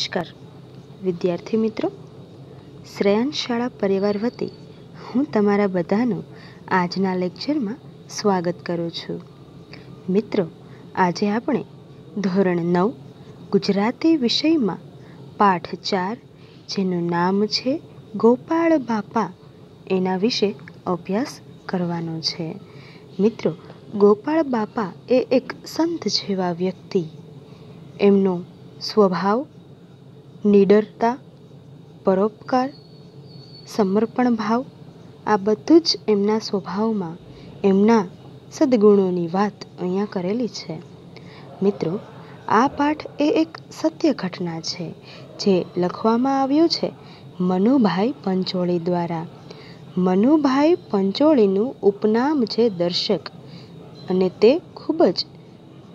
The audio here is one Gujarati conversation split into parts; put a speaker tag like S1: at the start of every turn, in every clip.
S1: નમસ્કાર વિદ્યાર્થી મિત્રો શ્રેયાંશ શાળા પરિવાર વતી હું તમારા બધાનું આજના લેક્ચરમાં સ્વાગત કરું છું મિત્રો આજે આપણે ધોરણ નવ ગુજરાતી વિષયમાં પાઠ ચાર જેનું નામ છે ગોપાળ બાપા એના વિશે અભ્યાસ કરવાનો છે મિત્રો ગોપાળ બાપા એ એક સંત જેવા વ્યક્તિ એમનો સ્વભાવ નિડરતા પરોપકાર સમર્પણ ભાવ આ બધું જ એમના સ્વભાવમાં એમના સદગુણોની વાત અહીંયા કરેલી છે મિત્રો આ પાઠ એ એક સત્ય ઘટના છે જે લખવામાં આવ્યું છે મનુભાઈ પંચોળી દ્વારા મનુભાઈ પંચોળીનું ઉપનામ છે દર્શક અને તે ખૂબ જ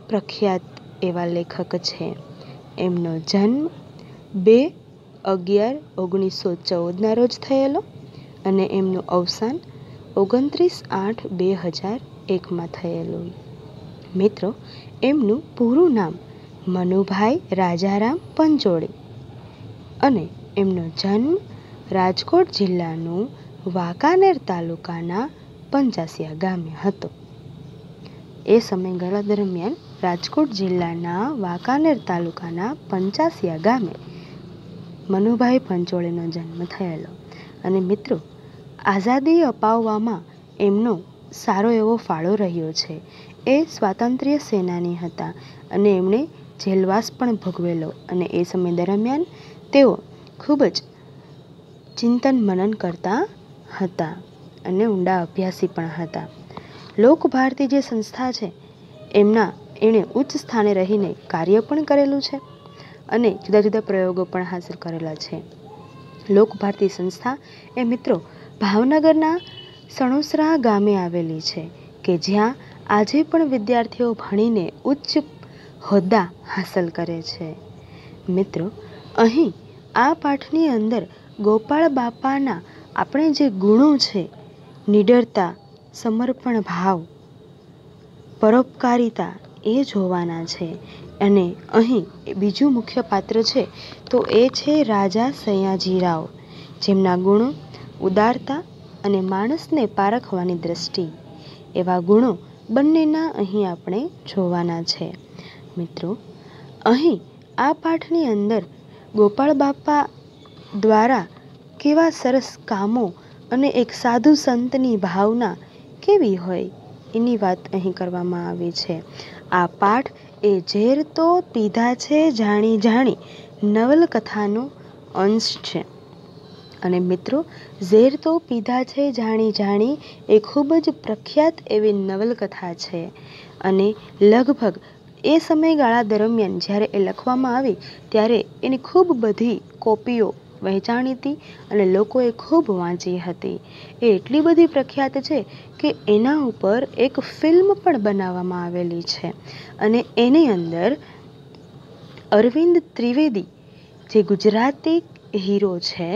S1: પ્રખ્યાત એવા લેખક છે એમનો જન્મ બે અગિયાર ઓગણીસો ચૌદના રોજ થયેલો અને એમનું અવસાન ઓગણત્રીસ આઠ બે હજાર એકમાં થયેલું મિત્રો એમનું પૂરું નામ મનુભાઈ રાજારામ પંચોળી અને એમનો જન્મ રાજકોટ જિલ્લાનું વાંકાનેર તાલુકાના પંચાસિયા ગામે હતો એ સમયગાળા દરમિયાન રાજકોટ જિલ્લાના વાંકાનેર તાલુકાના પંચાસિયા ગામે મનુભાઈ પંચોળીનો જન્મ થયેલો અને મિત્રો આઝાદી અપાવવામાં એમનો સારો એવો ફાળો રહ્યો છે એ સ્વાતંત્ર્ય સેનાની હતા અને એમણે જેલવાસ પણ ભોગવેલો અને એ સમય દરમિયાન તેઓ ખૂબ જ ચિંતન મનન કરતા હતા અને ઊંડા અભ્યાસી પણ હતા લોકભારતી જે સંસ્થા છે એમના એણે ઉચ્ચ સ્થાને રહીને કાર્ય પણ કરેલું છે અને જુદા જુદા પ્રયોગો પણ હાંસલ કરેલા છે લોકભારતી સંસ્થા એ મિત્રો ભાવનગરના સણોસરા ગામે આવેલી છે કે જ્યાં આજે પણ વિદ્યાર્થીઓ ભણીને ઉચ્ચ હોદ્દા હાંસલ કરે છે મિત્રો અહીં આ પાઠની અંદર ગોપાળ બાપાના આપણે જે ગુણો છે નિડરતા સમર્પણ ભાવ પરોપકારિતા એ જોવાના છે અને અહીં બીજું મુખ્ય પાત્ર છે તો એ છે રાજા સયાજીરાવ જેમના ગુણો ઉદારતા અને માણસને પારખવાની દૃષ્ટિ એવા ગુણો બંનેના અહીં આપણે જોવાના છે મિત્રો અહીં આ પાઠની અંદર ગોપાળ બાપા દ્વારા કેવા સરસ કામો અને એક સાધુ સંતની ભાવના કેવી હોય એની વાત અહીં કરવામાં આવી છે આ પાઠ એ ઝેર તો પીધા છે જાણી જાણી નવલકથાનો અંશ છે અને મિત્રો ઝેર તો પીધા છે જાણી જાણી એ ખૂબ જ પ્રખ્યાત એવી નવલકથા છે અને લગભગ એ સમયગાળા દરમિયાન જ્યારે એ લખવામાં આવી ત્યારે એની ખૂબ બધી કોપીઓ વહેંચાણી હતી અને લોકોએ ખૂબ વાંચી હતી એ એટલી બધી પ્રખ્યાત છે કે એના ઉપર એક ફિલ્મ પણ બનાવવામાં આવેલી છે અને એની અંદર અરવિંદ ત્રિવેદી જે ગુજરાતી હીરો છે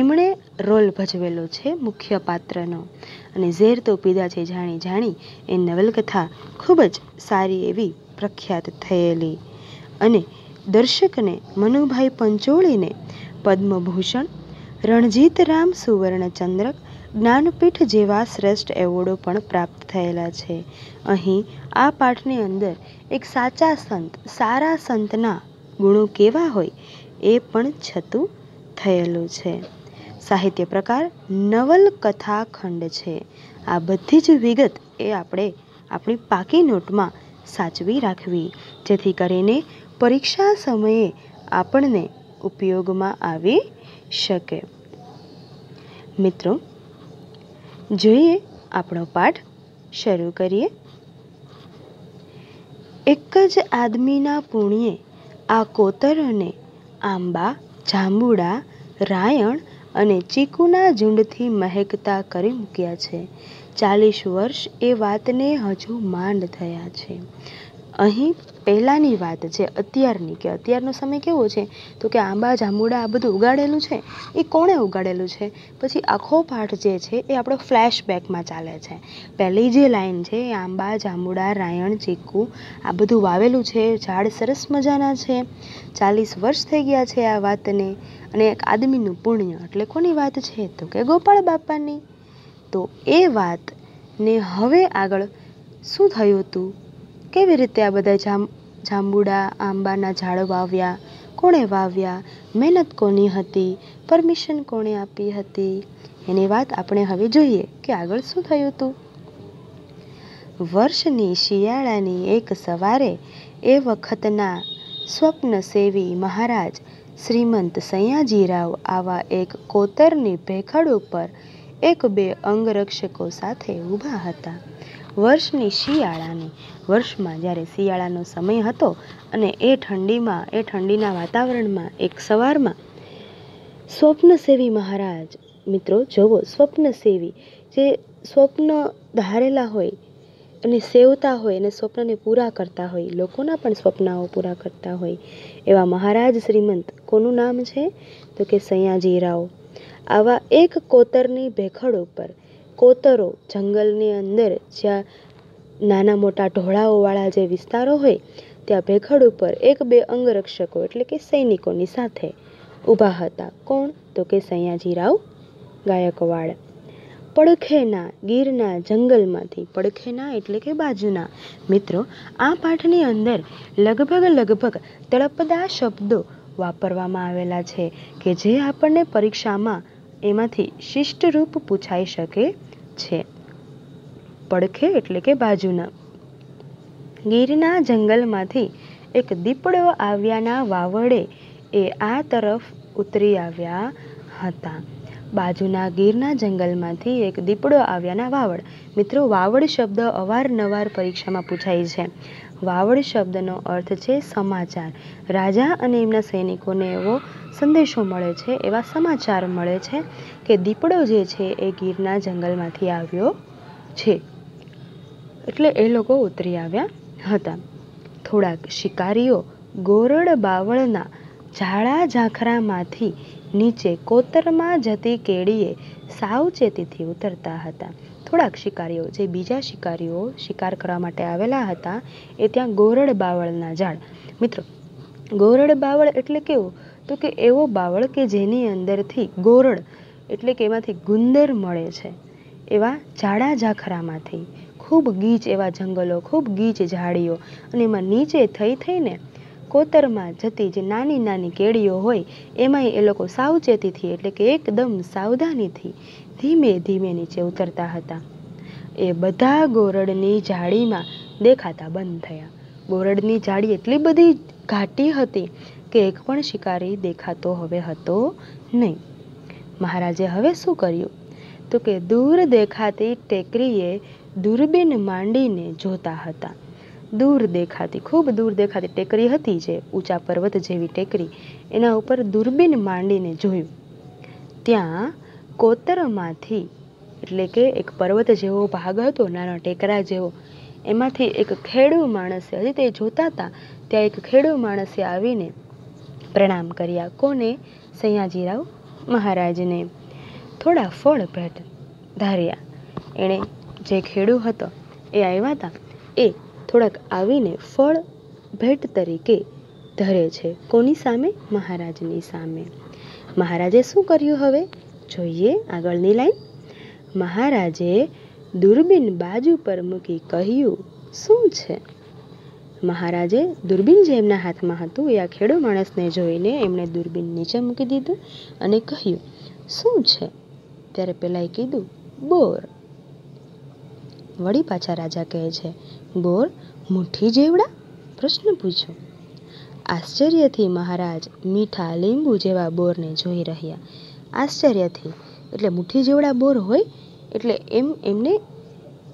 S1: એમણે રોલ ભજવેલો છે મુખ્ય પાત્રનો અને ઝેર તો પીધા છે જાણી જાણી એ નવલકથા ખૂબ જ સારી એવી પ્રખ્યાત થયેલી અને દર્શકને મનુભાઈ પંચોળીને પદ્મભૂષણ રણજીત રામ સુવર્ણચંદ્રક જ્ઞાનપીઠ જેવા શ્રેષ્ઠ એવોર્ડો પણ પ્રાપ્ત થયેલા છે અહીં આ પાઠની અંદર એક સાચા સંત સારા સંતના ગુણો કેવા હોય એ પણ છતું થયેલું છે સાહિત્ય પ્રકાર નવલકથા ખંડ છે આ બધી જ વિગત એ આપણે આપણી પાકી નોટમાં સાચવી રાખવી જેથી કરીને પરીક્ષા સમયે આપણને ઉપયોગમાં આવી શકે મિત્રો જોઈએ આપણો પાઠ શરૂ કરીએ એક જ આદમીના પુણ્યે આ કોતરોને આંબા જાંબુડા રાયણ અને ચીકુના ઝુંડથી મહેકતા કરી મૂક્યા છે ચાલીસ વર્ષ એ વાતને હજુ માંડ થયા છે અહીં પહેલાંની વાત છે અત્યારની કે અત્યારનો સમય કેવો છે તો કે આંબા જાંબુડા આ બધું ઉગાડેલું છે એ કોણે ઉગાડેલું છે પછી આખો પાઠ જે છે એ આપણો ફ્લેશબેકમાં ચાલે છે પહેલી જે લાઈન છે એ આંબા જાંબુડા રાયણ ચીકુ આ બધું વાવેલું છે ઝાડ સરસ મજાના છે ચાલીસ વર્ષ થઈ ગયા છે આ વાતને અને એક આદમીનું પુણ્ય એટલે કોની વાત છે તો કે ગોપાળ બાપાની તો એ વાતને હવે આગળ શું થયું હતું કેવી રીતે આ બધા જામ જાંબુડા આંબાના ઝાડ વાવ્યા કોણે વાવ્યા મહેનત કોની હતી પરમિશન કોણે આપી હતી એની વાત આપણે હવે જોઈએ કે આગળ શું થયું હતું વર્ષની શિયાળાની એક સવારે એ વખતના સ્વપ્ન સેવી મહારાજ શ્રીમંત સયાજીરાવ આવા એક કોતરની ભેખડ ઉપર એક બે અંગરક્ષકો સાથે ઊભા હતા વર્ષની શિયાળાની વર્ષમાં જ્યારે શિયાળાનો સમય હતો અને એ ઠંડીમાં એ ઠંડીના વાતાવરણમાં એક સવારમાં સ્વપ્નસેવી મહારાજ મિત્રો જુઓ સ્વપ્નસેવી જે સ્વપ્ન ધારેલા હોય અને સેવતા હોય અને સ્વપ્નને પૂરા કરતા હોય લોકોના પણ સ્વપ્નાઓ પૂરા કરતા હોય એવા મહારાજ શ્રીમંત કોનું નામ છે તો કે સયાજીરાવ આવા એક કોતરની ભેખડ ઉપર કોતરો જંગલની અંદર જ્યાં નાના મોટા ઢોળાઓવાળા જે વિસ્તારો હોય ત્યાં ભેખડ ઉપર એક બે અંગરક્ષકો એટલે કે સૈનિકોની સાથે ઊભા હતા કોણ તો કે સયાજીરાવ ગાયકવાડ પડખેના ગીરના જંગલમાંથી પડખેના એટલે કે બાજુના મિત્રો આ પાઠની અંદર લગભગ લગભગ તળપદા શબ્દો વાપરવામાં આવેલા છે કે જે આપણને પરીક્ષામાં એમાંથી શિષ્ટરૂપ પૂછાઈ શકે છે પડખે એટલે કે બાજુના ગીરના જંગલમાંથી એક દીપડો આવ્યાના વાવડે એ આ તરફ ઉતરી આવ્યા હતા બાજુના ગીરના જંગલમાંથી એક દીપડો આવ્યાના વાવડ મિત્રો વાવડ શબ્દ અવારનવાર પરીક્ષામાં પૂછાય છે વાવડ શબ્દનો અર્થ છે સમાચાર રાજા અને એમના સૈનિકોને એવો સંદેશો મળે છે એવા સમાચાર મળે છે કે દીપડો જે છે એ ગીરના જંગલમાંથી આવ્યો છે એટલે એ લોકો ઉતરી આવ્યા હતા થોડાક શિકારીઓ ગોરડ બાવળના ઝાડા ઝાંખરામાંથી નીચે કોતરમાં જતી કેળીએ સાવચેતીથી ઉતરતા હતા થોડાક શિકારીઓ જે બીજા શિકારીઓ શિકાર કરવા માટે આવેલા હતા એ ત્યાં ગોરડ બાવળના ઝાડ મિત્રો ગોરડ બાવળ એટલે કેવું તો કે એવો બાવળ કે જેની અંદરથી ગોરડ એટલે કે એમાંથી ગુંદર મળે છે એવા જાડા ઝાખરામાંથી ખૂબ ગીચ એવા જંગલો ખૂબ ગીચ ઝાડીઓ અને એમાં નીચે થઈ થઈને કોતરમાં જતી જે નાની નાની કેળીઓ હોય એમાંય એ લોકો સાવચેતીથી એટલે કે એકદમ સાવધાનીથી ધીમે ધીમે નીચે ઉતરતા હતા એ બધા ગોરડની જાળીમાં દેખાતા બંધ થયા ગોરડની જાળી એટલી બધી ઘાટી હતી કે એક પણ શિકારી દેખાતો હવે હતો નહીં મહારાજે હવે શું કર્યું તો કે દૂર દેખાતી ટેકરીએ દૂરબીન માંડીને જોતા હતા દૂર દેખાતી ખૂબ દૂર દેખાતી ટેકરી હતી જે ઊંચા પર્વત જેવી ટેકરી એના ઉપર દૂરબીન માંડીને જોયું ત્યાં કોતરમાંથી એટલે કે એક પર્વત જેવો ભાગ હતો નાનો ટેકરા જેવો એમાંથી એક ખેડૂ માણસે હજી તે જોતા હતા ત્યાં એક ખેડૂ માણસે આવીને પ્રણામ કર્યા કોને સયાજીરાવ મહારાજને થોડા ફળ ભેટ ધાર્યા એણે જે ખેડૂ હતો એ આવ્યા હતા એ થોડાક આવીને ફળ ભેટ તરીકે ધરે છે કોની સામે મહારાજની સામે મહારાજે શું કર્યું હવે જોઈએ આગળની લાઈન મહારાજે દૂરબીન બાજુ પર મૂકી કહ્યું શું છે મહારાજે દૂરબીન જે એમના હાથમાં હતું એ આ ખેડો માણસને જોઈને એમણે દૂરબીન નીચે મૂકી દીધું અને કહ્યું શું છે ત્યારે પેલાએ કીધું બોર વળી પાછા રાજા કહે છે બોર મુઠ્ઠી જેવડા પ્રશ્ન પૂછ્યો આશ્ચર્યથી મહારાજ મીઠા લીંબુ જેવા બોરને જોઈ રહ્યા આશ્ચર્યથી એટલે મુઠ્ઠી જેવડા બોર હોય એટલે એમ એમને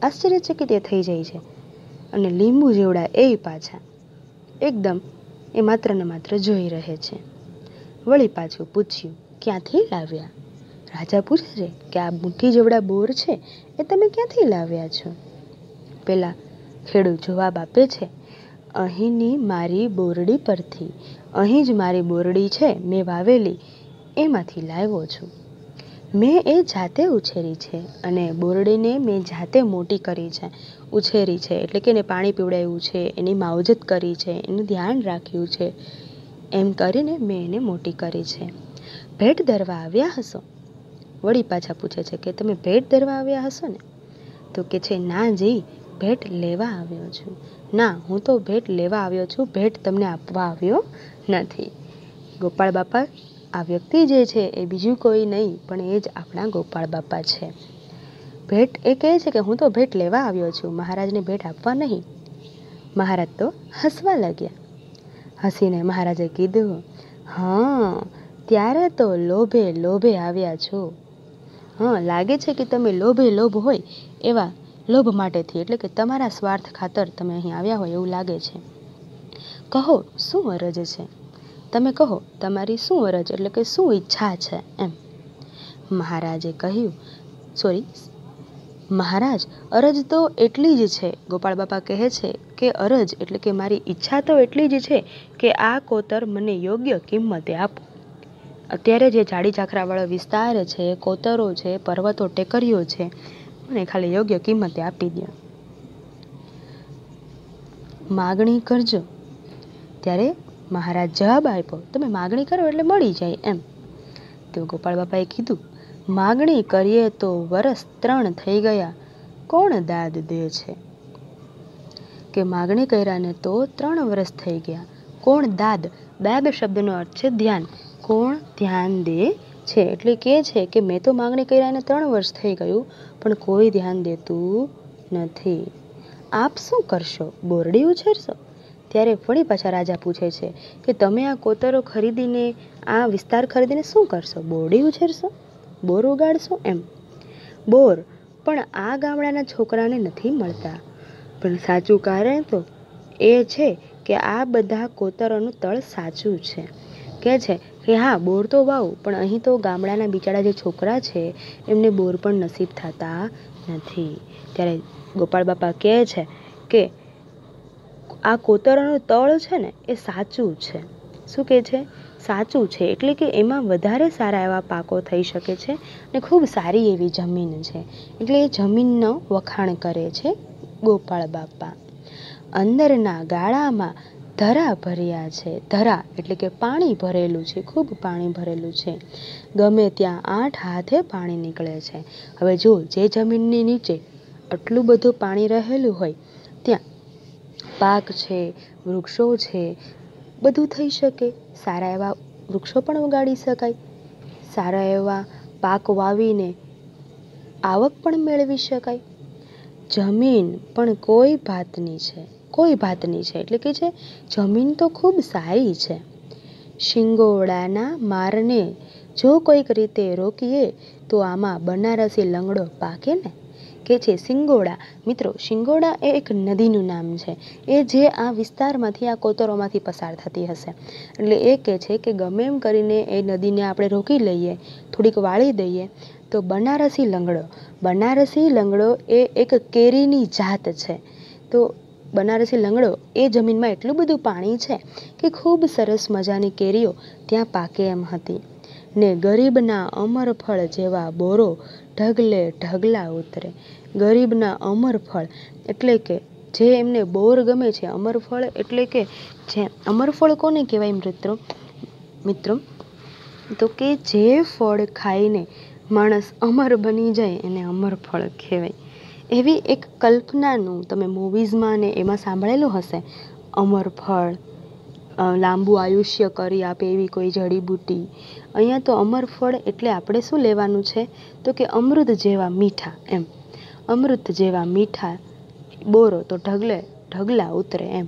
S1: આશ્ચર્યચકિત એ થઈ જાય છે અને લીંબુ જેવડા એ પાછા એકદમ એ માત્ર ને માત્ર જોઈ રહે છે વળી પાછું પૂછ્યું ક્યાંથી લાવ્યા રાજા પૂછે છે કે આ મુઠ્ઠી જેવડા બોર છે એ તમે ક્યાંથી લાવ્યા છો પેલા ખેડૂત જવાબ આપે છે અહીંની મારી બોરડી પરથી અહીં જ મારી બોરડી છે મેં વાવેલી એમાંથી લાવ્યો છું મેં એ જાતે ઉછેરી છે અને બોરડીને મેં જાતે મોટી કરી છે ઉછેરી છે એટલે કે એને પાણી પીવડાવ્યું છે એની માવજત કરી છે એનું ધ્યાન રાખ્યું છે એમ કરીને મેં એને મોટી કરી છે ભેટ ધરવા આવ્યા હશો વળી પાછા પૂછે છે કે તમે ભેટ ધરવા આવ્યા હશો ને તો કે છે ના જી ભેટ લેવા આવ્યો છું ના હું તો ભેટ લેવા આવ્યો છું ભેટ તમને આપવા આવ્યો નથી ગોપાળ બાપા આ વ્યક્તિ જે છે એ બીજું કોઈ નહીં પણ એ જ આપણા ગોપાળ બાપા છે ભેટ એ કહે છે કે હું તો ભેટ લેવા આવ્યો છું મહારાજને ભેટ આપવા નહીં મહારાજ તો હસવા લાગ્યા હસીને મહારાજે કીધું હા ત્યારે તો લોભે લોભે આવ્યા છો હા લાગે છે કે તમે લોભે લોભ હોય એવા લોભ માટેથી એટલે કે તમારા સ્વાર્થ ખાતર તમે અહીં આવ્યા હોય એવું લાગે છે કહો શું અરજ છે તમે કહો તમારી શું અરજ એટલે કે શું ઈચ્છા છે એમ મહારાજે કહ્યું સોરી મહારાજ અરજ તો એટલી જ છે ગોપાળ બાપા કહે છે કે અરજ એટલે કે મારી ઈચ્છા તો એટલી જ છે કે આ કોતર મને યોગ્ય કિંમતે આપો અત્યારે જે જાડી ઝાખરાવાળો વિસ્તાર છે કોતરો છે પર્વતો ટેકરીઓ છે મને ખાલી યોગ્ય કિંમતે આપી દો માગણી કરજો ત્યારે મહારાજ જવાબ આપ્યો તમે માગણી કરો એટલે મળી જાય એમ તો ગોપાળ બાપાએ કીધું માગણી કરીએ તો વરસ ત્રણ થઈ ગયા કોણ દાદ દે છે કે માગણી કર્યાને તો ત્રણ વર્ષ થઈ ગયા કોણ દાદ દાદ શબ્દનો અર્થ છે ધ્યાન કોણ ધ્યાન દે છે એટલે કે છે કે મેં તો માગણી કર્યાને ત્રણ વર્ષ થઈ ગયું પણ કોઈ ધ્યાન દેતું નથી આપ શું કરશો બોરડી ઉછેરશો ત્યારે વળી પાછા રાજા પૂછે છે કે તમે આ કોતરો ખરીદીને આ વિસ્તાર ખરીદીને શું કરશો બોરડી ઉછેરશો બોર ઉગાડશો એમ બોર પણ આ ગામડાના છોકરાને નથી મળતા પણ સાચું કારણ તો એ છે કે આ બધા કોતરોનું તળ સાચું છે કે છે કે હા બોર તો વાવ પણ અહીં તો ગામડાના બિચારા જે છોકરા છે એમને બોર પણ નસીબ થતા નથી ત્યારે ગોપાલ બાપા કહે છે કે આ કોતરણું તળ છે ને એ સાચું છે શું કહે છે સાચું છે એટલે કે એમાં વધારે સારા એવા પાકો થઈ શકે છે ને ખૂબ સારી એવી જમીન છે એટલે એ જમીનનો વખાણ કરે છે ગોપાળ બાપા અંદરના ગાળામાં ધરા ભર્યા છે ધરા એટલે કે પાણી ભરેલું છે ખૂબ પાણી ભરેલું છે ગમે ત્યાં આઠ હાથે પાણી નીકળે છે હવે જો જે જમીનની નીચે આટલું બધું પાણી રહેલું હોય ત્યાં પાક છે વૃક્ષો છે બધું થઈ શકે સારા એવા વૃક્ષો પણ ઉગાડી શકાય સારા એવા પાક વાવીને આવક પણ મેળવી શકાય જમીન પણ કોઈ ભાતની છે કોઈ ભાતની છે એટલે કે છે જમીન તો ખૂબ સારી છે શિંગોડાના મારને જો કોઈક રીતે રોકીએ તો આમાં બનારસી લંગડો પાકે ને કે છે શિંગોડા મિત્રો શિંગોડા એ એક નદીનું નામ છે એ જે આ વિસ્તારમાંથી આ કોતરોમાંથી પસાર થતી હશે એટલે એ કહે છે કે ગમે એમ કરીને એ નદીને આપણે રોકી લઈએ થોડીક વાળી દઈએ તો બનારસી લંગડો બનારસી લંગડો એ એક કેરીની જાત છે તો બનારસી લંગડો એ જમીનમાં એટલું બધું પાણી છે કે ખૂબ સરસ મજાની કેરીઓ ત્યાં પાકે એમ હતી ને ગરીબના અમર ફળ જેવા બોરો ઢગલે ઢગલા ઉતરે ગરીબના અમર ફળ એટલે કે જે એમને બોર ગમે છે અમર ફળ એટલે કે જે અમર ફળ કોને કહેવાય મિત્રો મિત્રો તો કે જે ફળ ખાઈને માણસ અમર બની જાય એને અમર ફળ કહેવાય એવી એક કલ્પનાનું તમે મૂવીઝમાં ને એમાં સાંભળેલું હશે અમર ફળ લાંબુ આયુષ્ય કરી આપે એવી કોઈ જડીબુટ્ટી અહીંયા તો અમરફળ એટલે આપણે શું લેવાનું છે તો કે અમૃત જેવા મીઠા એમ અમૃત જેવા મીઠા બોરો તો ઢગલે ઢગલા ઉતરે એમ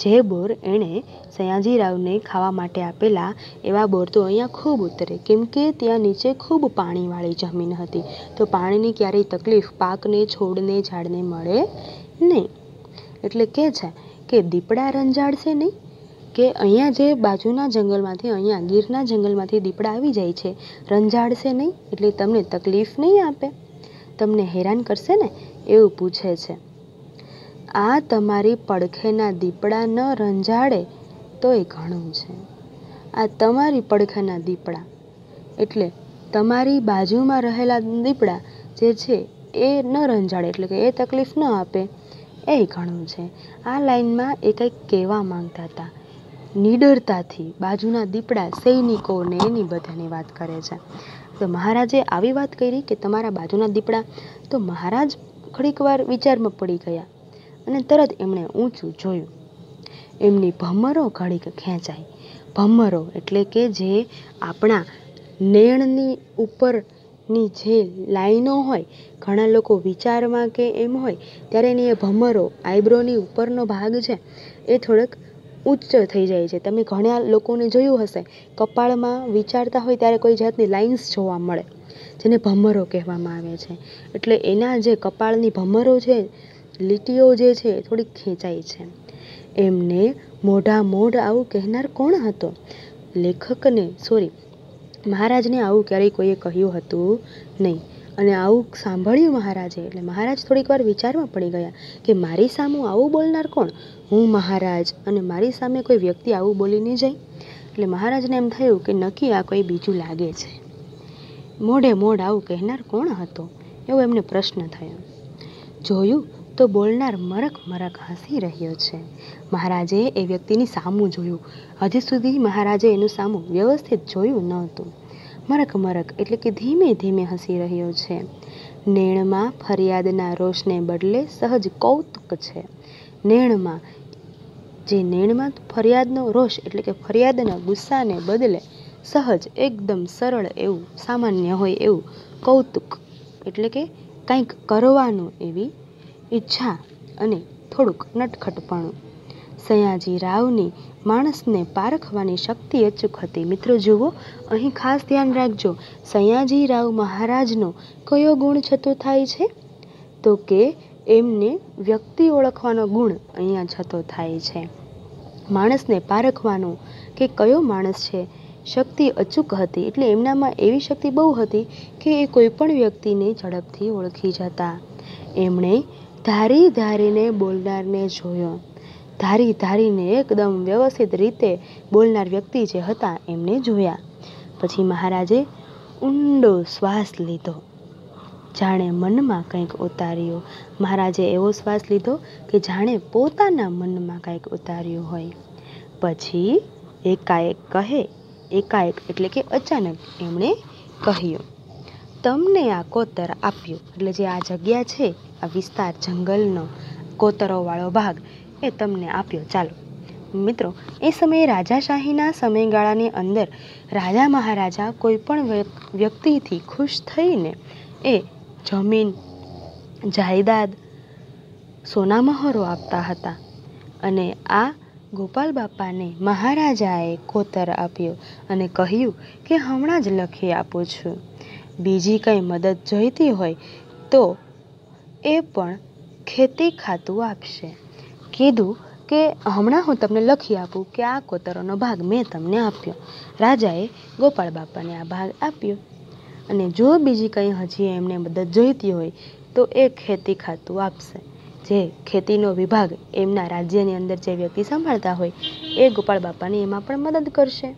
S1: જે બોર એણે સયાજીરાવને ખાવા માટે આપેલા એવા બોર તો અહીંયા ખૂબ ઉતરે કેમ કે ત્યાં નીચે ખૂબ પાણીવાળી જમીન હતી તો પાણીની ક્યારેય તકલીફ પાકને છોડને ઝાડને મળે નહીં એટલે કે છે કે દીપડા રંજાડશે નહીં કે અહીંયા જે બાજુના જંગલમાંથી અહીંયા ગીરના જંગલમાંથી દીપડા આવી જાય છે રંજાડશે નહીં એટલે તમને તકલીફ નહીં આપે તમને હેરાન કરશે ને એવું પૂછે છે આ તમારી પડખેના દીપડા ન રંજાડે તો એ ઘણું છે આ તમારી પડખેના દીપડા એટલે તમારી બાજુમાં રહેલા દીપડા જે છે એ ન રંજાડે એટલે કે એ તકલીફ ન આપે એ ઘણું છે આ લાઈનમાં એ કંઈક કહેવા માંગતા હતા નિડરતાથી બાજુના દીપડા સૈનિકોને એની બધાની વાત કરે છે તો મહારાજે આવી વાત કરી કે તમારા બાજુના દીપડા તો મહારાજ ઘડીક વાર વિચારમાં પડી ગયા અને તરત એમણે ઊંચું જોયું એમની ભમરો ઘડીક ખેંચાઈ ભમરો એટલે કે જે આપણા નેણની ઉપરની જે લાઈનો હોય ઘણા લોકો વિચારમાં કે એમ હોય ત્યારે એની એ ભમરો આઈબ્રોની ઉપરનો ભાગ છે એ થોડોક ઉચ્ચ થઈ જાય છે તમે ઘણા લોકોને જોયું હશે કપાળમાં વિચારતા હોય ત્યારે કોઈ જાતની લાઇન્સ જોવા મળે જેને ભમરો કહેવામાં આવે છે એટલે એના જે કપાળની ભમરો છે લીટીઓ જે છે એ થોડી ખેંચાય છે એમને મોઢા મોઢ આવું કહેનાર કોણ હતો લેખકને સોરી મહારાજને આવું ક્યારેય કોઈએ કહ્યું હતું નહીં અને આવું સાંભળ્યું મહારાજે એટલે મહારાજ થોડીક વાર વિચારમાં પડી ગયા કે મારી સામું આવું બોલનાર કોણ હું મહારાજ અને મારી સામે કોઈ વ્યક્તિ આવું બોલી નહીં જાય એટલે મહારાજને એમ થયું કે નક્કી આ કોઈ બીજું લાગે છે મોઢે મોઢ આવું કહેનાર કોણ હતો એવો એમને પ્રશ્ન થયો જોયું તો બોલનાર મરક મરક હસી રહ્યો છે મહારાજે એ વ્યક્તિની સામું જોયું હજી સુધી મહારાજે એનું સામું વ્યવસ્થિત જોયું નહોતું મરક મરક એટલે કે ધીમે ધીમે હસી રહ્યો છે નેણમાં ફરિયાદના રોષને બદલે સહજ કૌતુક છે નેણમાં જે નિર્ણાત ફરિયાદનો રોષ એટલે કે ફરિયાદના ગુસ્સાને બદલે સહજ એકદમ સરળ એવું સામાન્ય હોય એવું કૌતુક એટલે કે કંઈક કરવાનું એવી ઈચ્છા અને થોડુંક નટખટપણું સયાજી રાવની માણસને પારખવાની શક્તિ અચૂક હતી મિત્રો જુઓ અહીં ખાસ ધ્યાન રાખજો સયાજી રાવ મહારાજનો કયો ગુણ છતો થાય છે તો કે એમને વ્યક્તિ ઓળખવાનો ગુણ અહીંયા છતો થાય છે માણસને પારખવાનું કે કયો માણસ છે શક્તિ અચૂક હતી એટલે એમનામાં એવી શક્તિ બહુ હતી કે એ કોઈપણ વ્યક્તિને ઝડપથી ઓળખી જતા એમણે ધારી ધારીને બોલનારને જોયો ધારી ધારીને એકદમ વ્યવસ્થિત રીતે બોલનાર વ્યક્તિ જે હતા એમને જોયા પછી મહારાજે ઊંડો શ્વાસ લીધો જાણે મનમાં કંઈક ઉતાર્યું મહારાજે એવો શ્વાસ લીધો કે જાણે પોતાના મનમાં કંઈક ઉતાર્યું હોય પછી એકાએક કહે એકાએક એટલે કે અચાનક એમણે કહ્યું તમને આ કોતર આપ્યું એટલે જે આ જગ્યા છે આ વિસ્તાર જંગલનો કોતરોવાળો ભાગ એ તમને આપ્યો ચાલો મિત્રો એ સમયે રાજાશાહીના સમયગાળાની અંદર રાજા મહારાજા કોઈ પણ વ્યક્તિથી ખુશ થઈને એ જમીન જાયદાદ સોનામહોરો આપતા હતા અને આ ગોપાલ બાપાને મહારાજાએ કોતર આપ્યો અને કહ્યું કે હમણાં જ લખી આપું છું બીજી કંઈ મદદ જોઈતી હોય તો એ પણ ખેતી ખાતું આપશે કીધું કે હમણાં હું તમને લખી આપું કે આ કોતરોનો ભાગ મેં તમને આપ્યો રાજાએ ગોપાલ બાપાને આ ભાગ આપ્યો અને જો બીજી કંઈ હજી એમને મદદ જોઈતી હોય તો એ ખેતી ખાતું આપશે જે ખેતીનો વિભાગ એમના રાજ્યની અંદર જે વ્યક્તિ સંભાળતા હોય એ ગોપાળ બાપાની એમાં પણ મદદ કરશે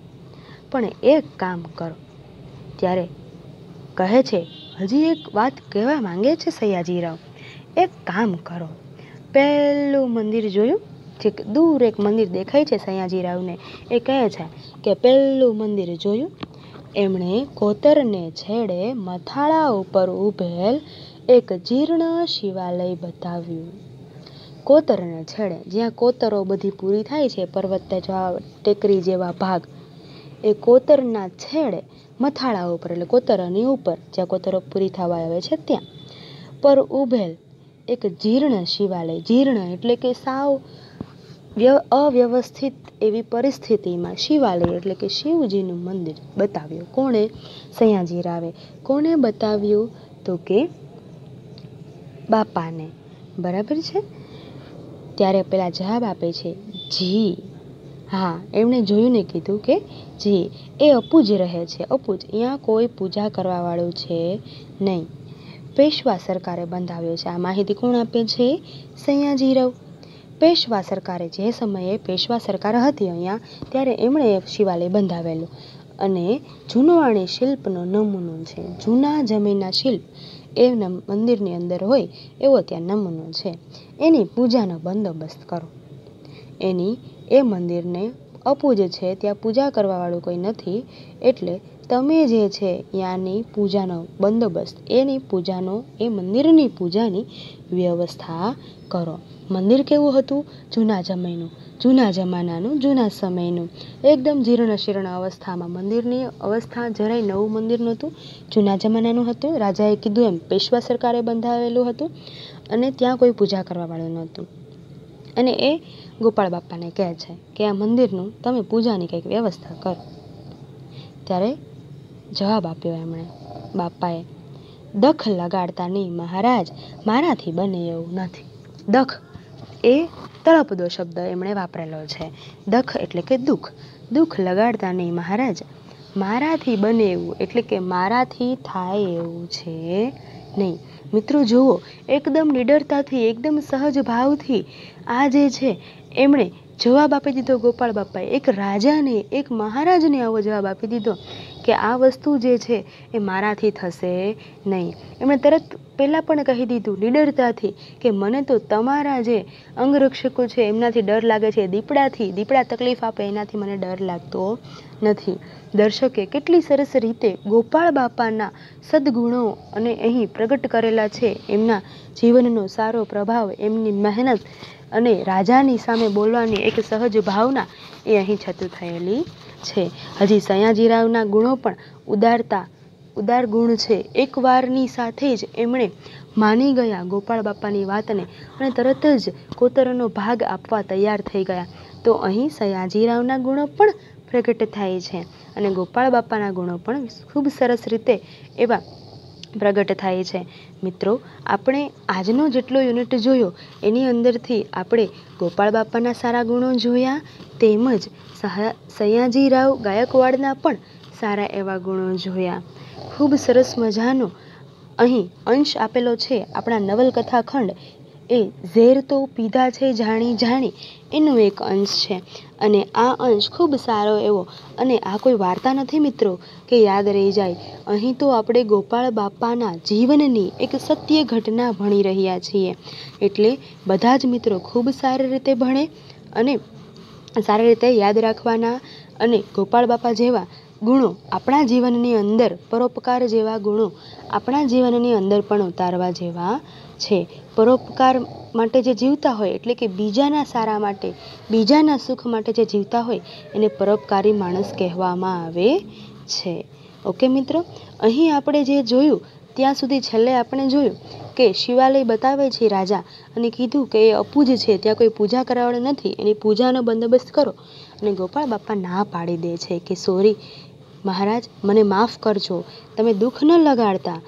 S1: પણ એક કામ કરો ત્યારે કહે છે હજી એક વાત કહેવા માંગે છે રાવ એક કામ કરો પહેલું મંદિર જોયું જે દૂર એક મંદિર દેખાય છે રાવને એ કહે છે કે પહેલું મંદિર જોયું એમણે કોતરને છેડે મથાળા ઉપર ઊભેલ એક જીર્ણ શિવાલય બતાવ્યું. કોતરને છેડે, જ્યાં કોતરો બધી પૂરી થાય છે પર્વતને ટેકરી જેવા ભાગ, એ કોતરના છેડે મથાળા ઉપર એટલે કોતરની ઉપર, જ્યાં કોતરો પૂરી થવા આવે છે ત્યાં, પર ઊભેલ એક જીર્ણ શિવાલય, જીર્ણ એટલે કે સાવ અવ્યવસ્થિત એવી પરિસ્થિતિમાં શિવાલય એટલે કે શિવજીનું મંદિર બતાવ્યું કોણે સયાજી રાવે કોણે બતાવ્યું તો કે બાપાને બરાબર છે ત્યારે પેલા જવાબ આપે છે જી હા એમણે જોયું ને કીધું કે જી એ અપુજ રહે છે અપુજ અહીંયા કોઈ પૂજા કરવાવાળું છે નહીં પેશવા સરકારે બંધાવ્યો છે આ માહિતી કોણ આપે છે રાવ પેશવા સરકારે જે સમયે પેશવા સરકાર હતી અહીંયા ત્યારે એમણે શિવાલય બંધાવેલું અને જૂનવાણી શિલ્પનો નમૂનો છે જૂના જમીનના શિલ્પ એના મંદિરની અંદર હોય એવો ત્યાં નમૂનો છે એની પૂજાનો બંદોબસ્ત કરો એની એ મંદિરને અપૂજ છે ત્યાં પૂજા કરવાવાળું કોઈ નથી એટલે તમે જે છે ત્યાંની પૂજાનો બંદોબસ્ત એની પૂજાનો એ મંદિરની પૂજાની વ્યવસ્થા કરો મંદિર કેવું હતું જૂના જમયનું જૂના જમાનાનું જૂના સમયનું એકદમ જીર્ણશીર્ણ અવસ્થામાં મંદિરની અવસ્થા જરાય નવું મંદિર નહોતું જૂના જમાનાનું હતું રાજાએ કીધું એમ પેશવા સરકારે બંધાવેલું હતું અને ત્યાં કોઈ પૂજા કરવાવાળું નહોતું અને એ ગોપાળ બાપાને કહે છે કે આ મંદિરનું તમે પૂજાની કંઈક વ્યવસ્થા કરો ત્યારે જવાબ આપ્યો એમણે બાપાએ દખ લગાડતા નહીં મહારાજ મારાથી બને એવું નથી દખ એ તળપદો શબ્દ એમણે વાપરેલો છે દખ એટલે કે દુઃખ દુઃખ લગાડતા નહીં મહારાજ મારાથી બને એવું એટલે કે મારાથી થાય એવું છે નહીં મિત્રો જુઓ એકદમ નિડરતાથી એકદમ સહજ ભાવથી આ જે છે એમણે જવાબ આપી દીધો ગોપાળ બાપાએ એક રાજાને એક મહારાજને આવો જવાબ આપી દીધો કે આ વસ્તુ જે છે એ મારાથી થશે નહીં એમણે તરત પહેલાં પણ કહી દીધું નિડરતાથી કે મને તો તમારા જે અંગરક્ષકો છે એમનાથી ડર લાગે છે દીપડાથી દીપડા તકલીફ આપે એનાથી મને ડર લાગતો નથી દર્શકે કેટલી સરસ રીતે ગોપાળ બાપાના સદગુણો અને અહીં પ્રગટ કરેલા છે એમના જીવનનો સારો પ્રભાવ એમની મહેનત અને રાજાની સામે બોલવાની એક સહજ ભાવના એ અહીં છતું થયેલી છે હજી સયાજીરાવના ગુણો પણ ઉદારતા ઉદાર ગુણ છે એકવારની સાથે જ એમણે માની ગયા ગોપાળ બાપાની વાતને અને તરત જ કોતરનો ભાગ આપવા તૈયાર થઈ ગયા તો અહીં સયાજીરાવના ગુણો પણ પ્રગટ થાય છે અને ગોપાળ બાપાના ગુણો પણ ખૂબ સરસ રીતે એવા પ્રગટ થાય છે મિત્રો આપણે આજનો જેટલો યુનિટ જોયો એની અંદરથી આપણે ગોપાળ બાપાના સારા ગુણો જોયા તેમજ સયાજીરાવ ગાયકવાડના પણ સારા એવા ગુણો જોયા ખૂબ સરસ મજાનો અહીં અંશ આપેલો છે આપણા નવલકથા ખંડ એ ઝેર તો પીધા છે જાણી જાણી એનું એક અંશ છે અને આ અંશ ખૂબ સારો એવો અને આ કોઈ વાર્તા નથી મિત્રો કે યાદ રહી જાય અહીં તો આપણે ગોપાળ બાપાના જીવનની એક સત્ય ઘટના ભણી રહ્યા છીએ એટલે બધા જ મિત્રો ખૂબ સારી રીતે ભણે અને સારી રીતે યાદ રાખવાના અને ગોપાળ બાપા જેવા ગુણો આપણા જીવનની અંદર પરોપકાર જેવા ગુણો આપણા જીવનની અંદર પણ ઉતારવા જેવા છે પરોપકાર માટે જે જીવતા હોય એટલે કે બીજાના સારા માટે બીજાના સુખ માટે જે જીવતા હોય એને પરોપકારી માણસ કહેવામાં આવે છે ઓકે મિત્રો અહીં આપણે જે જોયું ત્યાં સુધી છેલ્લે આપણે જોયું કે શિવાલય બતાવે છે રાજા અને કીધું કે એ અપૂજ છે ત્યાં કોઈ પૂજા કરાવવાની નથી એની પૂજાનો બંદોબસ્ત કરો અને ગોપાળ બાપા ના પાડી દે છે કે સોરી મહારાજ મને માફ કરજો તમે દુઃખ ન લગાડતા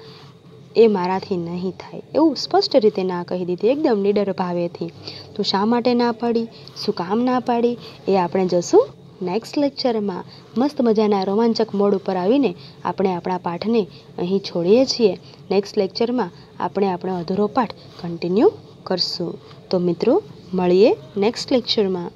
S1: એ મારાથી નહીં થાય એવું સ્પષ્ટ રીતે ના કહી દીધી એકદમ નીડર ભાવેથી તો શા માટે ના પાડી શું કામ ના પાડી એ આપણે જશું નેક્સ્ટ લેક્ચરમાં મસ્ત મજાના રોમાંચક મોડ ઉપર આવીને આપણે આપણા પાઠને અહીં છોડીએ છીએ નેક્સ્ટ લેક્ચરમાં આપણે આપણો અધૂરો પાઠ કન્ટિન્યુ કરશું તો મિત્રો મળીએ નેક્સ્ટ લેક્ચરમાં